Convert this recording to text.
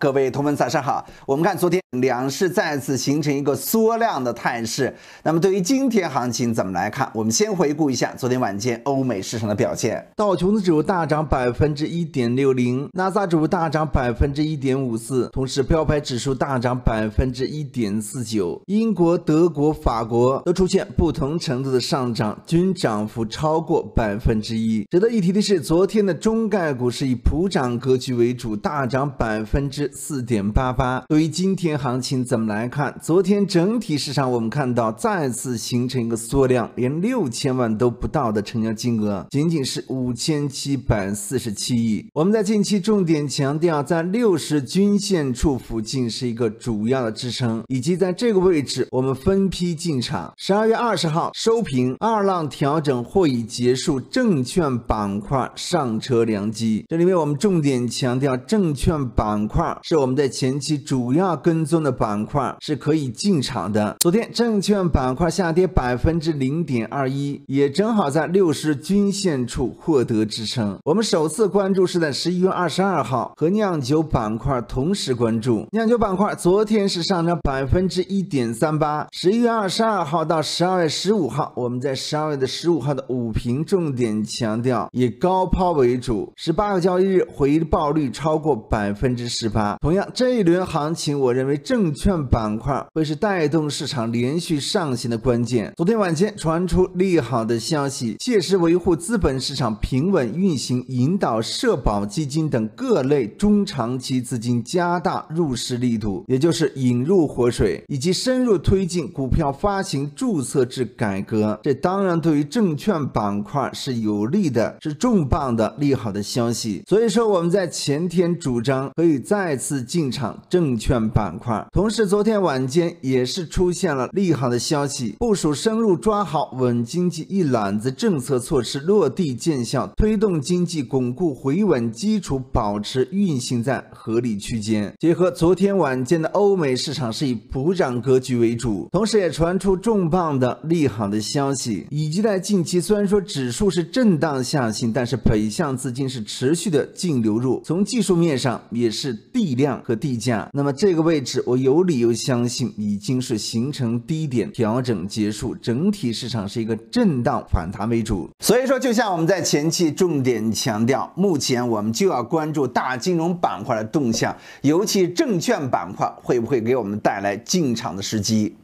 各位同们早上好。我们看昨天两市再次形成一个缩量的态势。那么对于今天行情怎么来看？我们先回顾一下昨天晚间欧美市场的表现。道琼斯指数大涨百分之一点六零，纳斯达指数大涨百分之一点五四，同时标普指数大涨百分之一点四九。英国、德国、法国都出现不同程度的上涨，均涨幅超过百分之一。值得一提的是，昨天的中概股是以普涨格局为主，大涨百分之。四点八八。对于今天行情怎么来看？昨天整体市场我们看到再次形成一个缩量，连六千万都不到的成交金额，仅仅是五千七百四十七亿。我们在近期重点强调，在六十均线处附近是一个主要的支撑，以及在这个位置我们分批进场。十二月二十号收评，二浪调整或已结束，证券板块上车良机。这里面我们重点强调证券板块。是我们在前期主要跟踪的板块，是可以进场的。昨天证券板块下跌百分之零点二一，也正好在六十均线处获得支撑。我们首次关注是在十一月二十二号，和酿酒板块同时关注。酿酒板块昨天是上涨百分之一点三八。十一月二十二号到十二月十五号，我们在十二月的十五号的午评重点强调以高抛为主，十八个交易日回报率超过百分之十八。同样，这一轮行情，我认为证券板块会是带动市场连续上行的关键。昨天晚间传出利好的消息，切实维护资本市场平稳运行，引导社保基金等各类中长期资金加大入市力度，也就是引入活水，以及深入推进股票发行注册制改革。这当然对于证券板块是有利的，是重磅的利好的消息。所以说，我们在前天主张可以再。次进场证券板块，同时昨天晚间也是出现了利好的消息，部署深入抓好稳经济一揽子政策措施落地见效，推动经济巩固回稳基础，保持运行在合理区间。结合昨天晚间的欧美市场是以普涨格局为主，同时也传出重磅的利好的消息，以及在近期虽然说指数是震荡下行，但是北向资金是持续的净流入，从技术面上也是。地量和地价，那么这个位置，我有理由相信已经是形成低点调整结束，整体市场是一个震荡反弹为主。所以说，就像我们在前期重点强调，目前我们就要关注大金融板块的动向，尤其证券板块会不会给我们带来进场的时机。